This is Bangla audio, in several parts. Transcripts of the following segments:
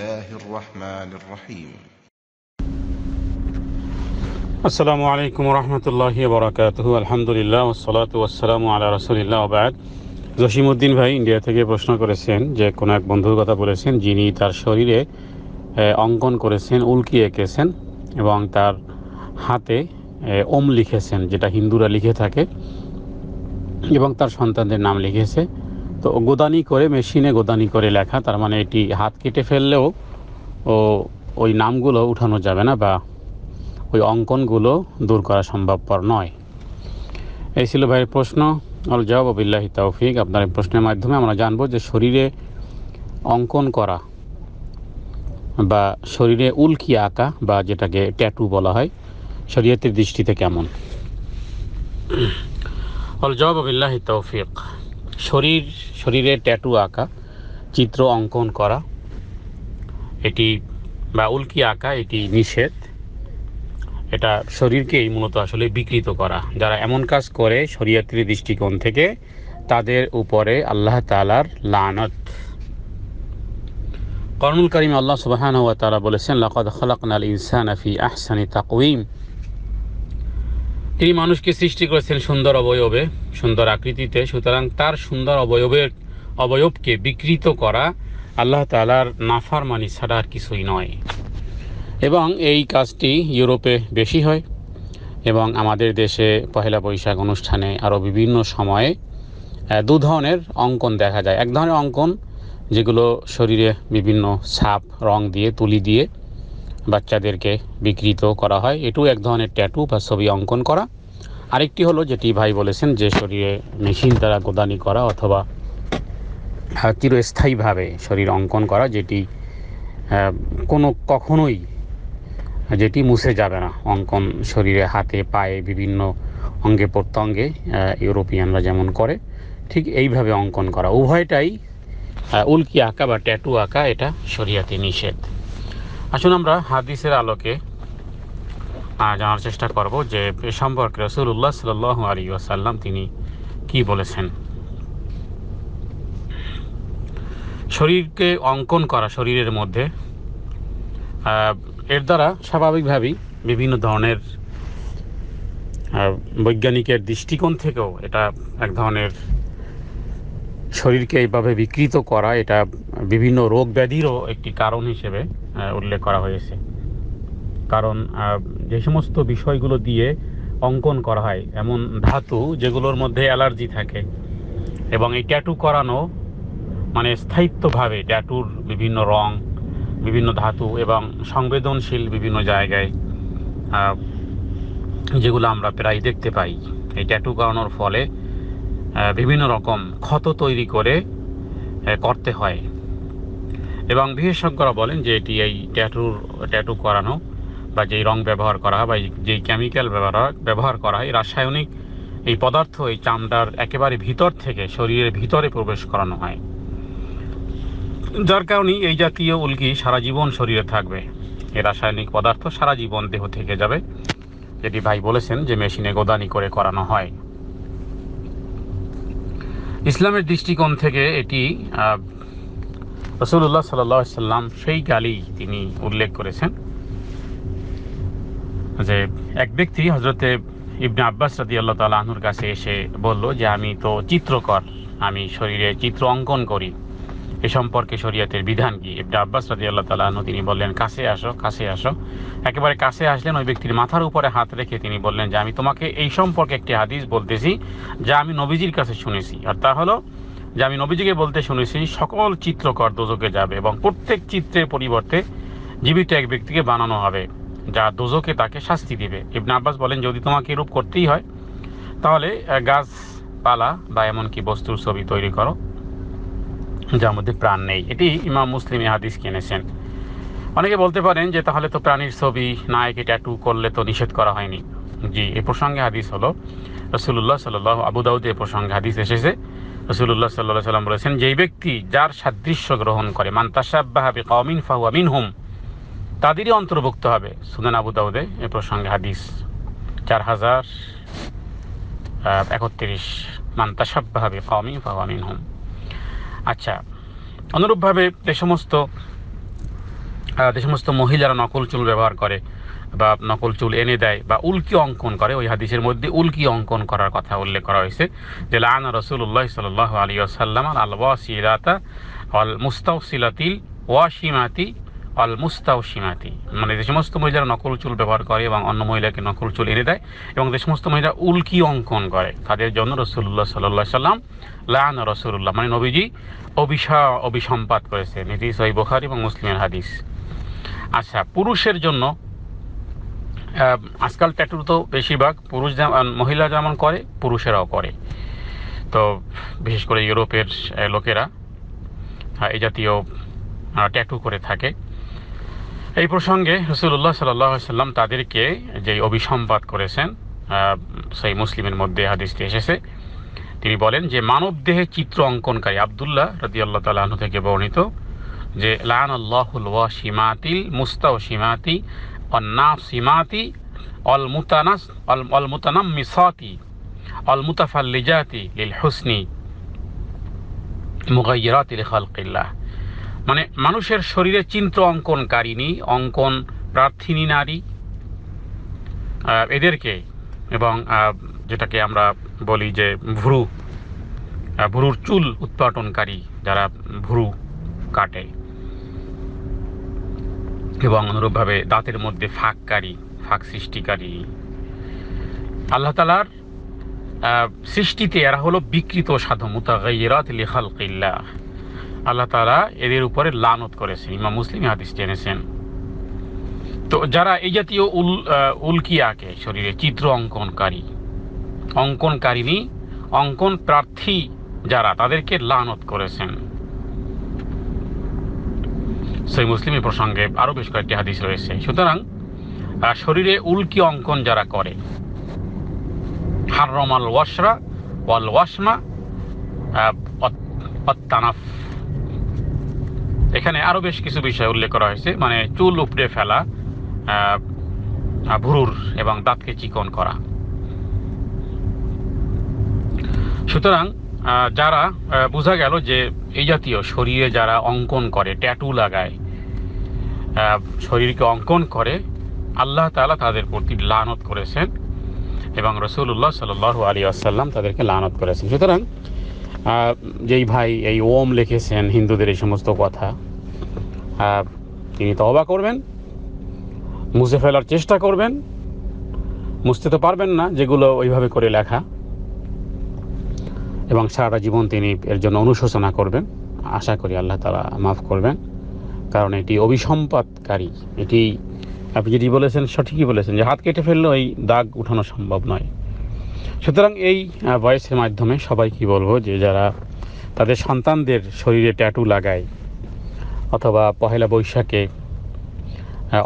الله الرحمن الرحيم السلام عليكم ورحمة الله وبركاته الحمد لله والصلاة والسلام على رسول الله وبعد জসিমউদ্দিন ভাই ইন্ডিয়া থেকে প্রশ্ন করেছেন যে কোনো এক বন্ধুর কথা বলেছেন যিনি তার শরীরে অঙ্কন করেছেন উল্কি এঁকেছেন এবং তার হাতে ওম লিখেছেন যেটা হিন্দুরা লিখে থাকে এবং তার সন্তানদের নাম লিখেছে তো গোদানি করে মেশিনে গোদানি করে লেখা তার মানে এটি হাত কেটে ফেললেও ও ওই নামগুলো উঠানো যাবে না বা ওই অঙ্কনগুলো দূর করা সম্ভবপর নয় এই ছিল ভাইয়ের প্রশ্ন আল জবাব আবিল্লাহি তৌফিক আপনার এই প্রশ্নের মাধ্যমে আমরা জানবো যে শরীরে অঙ্কন করা বা শরীরে উল্কি আঁকা বা যেটাকে ট্যাটু বলা হয় শরীয়তের দৃষ্টিতে কেমন আল জবাব আবিল্লাহি তৌফিক শরীর শরীরে ট্যাটু আঁকা চিত্র অঙ্কন করা এটি বা উল্কি আঁকা এটি নিষেধ এটা শরীরকেই মূলত আসলে বিকৃত করা যারা এমন কাজ করে শরীয়তির দৃষ্টিকোণ থেকে তাদের উপরে আল্লাহ তালার লানত করমুল করিম আল্লাহ সুবাহান ওয়া তালা বলেছেন লকদ খলাকনাল ইনসান আফি আহসানি তাকুইম তিনি মানুষকে সৃষ্টি করেছেন সুন্দর অবয়বে সুন্দর আকৃতিতে সুতরাং তার সুন্দর অবয়বের অবয়বকে বিকৃত করা আল্লাহ তালার নাফার মানি ছাড়া আর কিছুই নয় এবং এই কাজটি ইউরোপে বেশি হয় এবং আমাদের দেশে পহেলা বৈশাখ অনুষ্ঠানে আরও বিভিন্ন সময়ে দু ধরনের অঙ্কন দেখা যায় এক ধরনের অঙ্কন যেগুলো শরীরে বিভিন্ন ছাপ রং দিয়ে তুলি দিয়ে বাচ্চাদেরকে বিকৃত করা হয় এটু এক ধরনের ট্যাটু বা ছবি অঙ্কন করা আরেকটি হলো যেটি ভাই বলেছেন যে শরীরে মেশিন দ্বারা গোদানি করা অথবা চিরস্থায়ীভাবে শরীর অঙ্কন করা যেটি কোনো কখনোই যেটি মুছে যাবে না অঙ্কন শরীরে হাতে পায়ে বিভিন্ন অঙ্গে প্রত্যঙ্গে ইউরোপিয়ানরা যেমন করে ঠিক এইভাবে অঙ্কন করা উভয়টাই উল্কি আঁকা বা ট্যাটু আঁকা এটা শরিয়াতে নিষেধ আসুন আমরা হাদিসের আলোকে জানার চেষ্টা করব যে এ সম্পর্কে রসুল্লাহ সাল আলী আসাল্লাম তিনি কি বলেছেন শরীরকে অঙ্কন করা শরীরের মধ্যে এর দ্বারা স্বাভাবিকভাবেই বিভিন্ন ধরনের বৈজ্ঞানিকের দৃষ্টিকোণ থেকেও এটা এক ধরনের শরীরকে এইভাবে বিকৃত করা এটা বিভিন্ন রোগ ব্যাধিরও একটি কারণ হিসেবে উল্লেখ করা হয়েছে কারণ যে সমস্ত বিষয়গুলো দিয়ে অঙ্কন করা হয় এমন ধাতু যেগুলোর মধ্যে অ্যালার্জি থাকে এবং এই ট্যাটু করানো মানে স্থায়িত্বভাবে ট্যাটুর বিভিন্ন রং বিভিন্ন ধাতু এবং সংবেদনশীল বিভিন্ন জায়গায় যেগুলো আমরা প্রায় দেখতে পাই এই ট্যাটু করানোর ফলে বিভিন্ন রকম ক্ষত তৈরি করে করতে হয় এবং বিশেষজ্ঞরা বলেন যে এটি এই ট্যাটুর ট্যাটু করানো বা যেই রং ব্যবহার করা হয় বা যেই কেমিক্যাল ব্যবহার ব্যবহার করা হয় রাসায়নিক এই পদার্থ এই চামড়ার একেবারে ভিতর থেকে শরীরের ভিতরে প্রবেশ করানো হয় যার কারণে এই জাতীয় উল্কি সারা জীবন শরীরে থাকবে এই রাসায়নিক পদার্থ সারা জীবন দেহ থেকে যাবে যেটি ভাই বলেছেন যে মেশিনে গোদানি করে করানো হয় ইসলামের দৃষ্টিকোণ থেকে এটি রসুল্লাহ সাল্লা সাল্লাম সেই গালি তিনি উল্লেখ করেছেন যে এক ব্যক্তি হজরতে ইবনে আব্বাস রাদি আল্লাহ তাল আহনুর কাছে এসে বলল যে আমি তো চিত্রকর আমি শরীরে চিত্র অঙ্কন করি এ সম্পর্কে শরীয়তের বিধান কি ইবনে আব্বাস রাদি আল্লাহ তালা তিনি বললেন কাছে আসো কাছে আসো একেবারে কাছে আসলেন ওই ব্যক্তির মাথার উপরে হাত রেখে তিনি বললেন যে আমি তোমাকে এই সম্পর্কে একটি হাদিস বলতেছি যা আমি নবীজির কাছে শুনেছি আর তা হলো যে আমি নবীজিকে বলতে শুনেছি সকল চিত্রকর দোজকে যাবে এবং প্রত্যেক চিত্রের পরিবর্তে জীবিত এক ব্যক্তিকে বানানো হবে যা দোজকে তাকে শাস্তি দিবে ইবনা আব্বাস বলেন যদি তোমাকে এরূপ করতেই হয় তাহলে গাছপালা বা এমনকি বস্তুর ছবি তৈরি করো যার মধ্যে প্রাণ নেই এটি ইমাম মুসলিম হাদিস কিনেছেন অনেকে বলতে পারেন যে তাহলে তো প্রাণীর ছবি নায়কে ট্যাটু করলে তো নিষেধ করা হয়নি জি এ প্রসঙ্গে হাদিস হলো রসুল্লাহ সাল আবু দাউদ এ প্রসঙ্গে হাদিস এসেছে রসুল্লাহ সাল্লাহ সাল্লাম বলেছেন যেই ব্যক্তি যার সাদৃশ্য গ্রহণ করে মান্তাসাবাহাবি কমিন ফাহুয়া হুম তাদেরই অন্তর্ভুক্ত হবে সুদান আবু দাউদে এ প্রসঙ্গে হাদিস চার হাজার একত্রিশ মান্তাসাবাহাবি কমিন ফাহুয়া হুম আচ্ছা অনুরূপভাবে যে সমস্ত যে সমস্ত মহিলারা নকল চুল ব্যবহার করে বা নকল চুল এনে দেয় বা উল্কি অঙ্কন করে ওই হাদিসের মধ্যে উল্কি অঙ্কন করার কথা উল্লেখ করা হয়েছে যে লান রসুল্লাহ সাল আলী আসাল্লাম আল ওয়াসিলাতা অল মুস্তাউসিলাতিল ওয়াসিমাতি অল মুস্তাউসিমাতি মানে যে সমস্ত মহিলারা নকল চুল ব্যবহার করে এবং অন্য মহিলাকে নকল চুল এনে দেয় এবং যে সমস্ত মহিলা উল্কি অঙ্কন করে তাদের জন্য রসুল্লাহ সাল্লাহ সাল্লাম লান রসুল্লাহ মানে নবীজি অভিশা অভিসম্পাত করেছে নীতি সহি বোখারি এবং মুসলিমের হাদিস আচ্ছা পুরুষের জন্য আজকাল ট্যাটু তো বেশিরভাগ পুরুষ মহিলা যেমন করে পুরুষেরাও করে তো বিশেষ করে ইউরোপের লোকেরা এই জাতীয় ট্যাটু করে থাকে এই প্রসঙ্গে রসুল্লাহ সাল্লাম তাদেরকে যে অভিসম্পাদ করেছেন সেই মুসলিমের মধ্যে হাদিসটি এসেছে তিনি বলেন যে মানব দেহে চিত্র অঙ্কনকারী আবদুল্লাহ রদি আল্লাহ তালাহ থেকে বর্ণিত যে লান আল্লাহুল ওয়াসিমাতিল মুস্তাও সীমাতি অন্নাফ সীমাতি অল মুতানাস অল মুতানাম মিসাতি অল মুতাফাল্লিজাতি লিল হুসনি মুগাইয়াতিল খালকিল্লাহ মানে মানুষের শরীরে চিত্র অঙ্কনকারিনী অঙ্কন প্রার্থিনী নারী এদেরকে এবং যেটাকে আমরা বলি যে ভ্রু ভ্রুর চুল উৎপাটনকারী যারা ভ্রু কাটে এবং অনুরূপভাবে দাঁতের মধ্যে ফাঁককারী ফাঁক সৃষ্টিকারী আল্লাহ তালার সৃষ্টিতে এরা হলো বিকৃত সাধু মুতাগাইরাত লিখাল কিল্লা আল্লাহ তালা এদের উপরে লানত করেছেন ইমাম মুসলিম হাদিস জেনেছেন তো যারা এই জাতীয় উল উল্কিয়াকে শরীরে চিত্র অঙ্কনকারী অঙ্কনকারিনী অঙ্কন প্রার্থী যারা তাদেরকে লানত করেছেন সেই মুসলিম প্রসঙ্গে আরও বেশ কয়েকটি হাদিস রয়েছে সুতরাং শরীরে উল্কি অঙ্কন যারা করে হাররম আল ওয়াসরা ওয়াল ওয়াসমা অত্তানাফ এখানে আরও বেশ কিছু বিষয় উল্লেখ করা হয়েছে মানে চুল উপড়ে ফেলা ভুরুর এবং দাঁতকে চিকন করা সুতরাং যারা বোঝা গেল যে এই জাতীয় শরীরে যারা অঙ্কন করে ট্যাটু লাগায় শরীরকে অঙ্কন করে আল্লাহ তালা তাদের প্রতি লানত করেছেন এবং রসুল্লাহ সাল আলী আসাল্লাম তাদেরকে লানত করেছেন সুতরাং যেই ভাই এই ওম লিখেছেন হিন্দুদের এই সমস্ত কথা তিনি তবা করবেন মুছে ফেলার চেষ্টা করবেন মুছতে তো পারবেন না যেগুলো ওইভাবে করে লেখা এবং সারা জীবন তিনি এর জন্য অনুশোচনা করবেন আশা করি আল্লাহ তালা মাফ করবেন কারণ এটি অভিসম্পাদকারী এটি আপনি যেটি বলেছেন সঠিকই বলেছেন যে হাত কেটে ফেললেও এই দাগ উঠানো সম্ভব নয় সুতরাং এই ভয়েসের মাধ্যমে সবাই কি বলবো যে যারা তাদের সন্তানদের শরীরে ট্যাটু লাগায় অথবা পহেলা বৈশাখে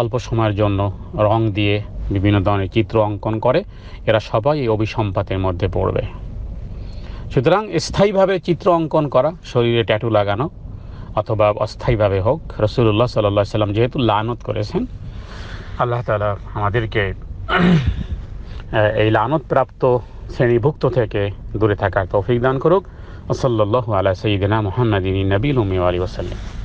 অল্প সময়ের জন্য রং দিয়ে বিভিন্ন ধরনের চিত্র অঙ্কন করে এরা সবাই এই অভিসম্পাতের মধ্যে পড়বে সুতরাং স্থায়ীভাবে চিত্র অঙ্কন করা শরীরে ট্যাটু লাগানো অথবা অস্থায়ীভাবে হোক রসুল্লাহ সাল্লা সাল্লাম যেহেতু লানত করেছেন আল্লাহ তালা আমাদেরকে এই লানত প্রাপ্ত শ্রেণীভুক্ত থেকে দূরে থাকার তৌফিক দান করুক ওসল্লাহ আলা সঈদিনা মোহাম্মদিনী নবীল উমি ওসাল্লাম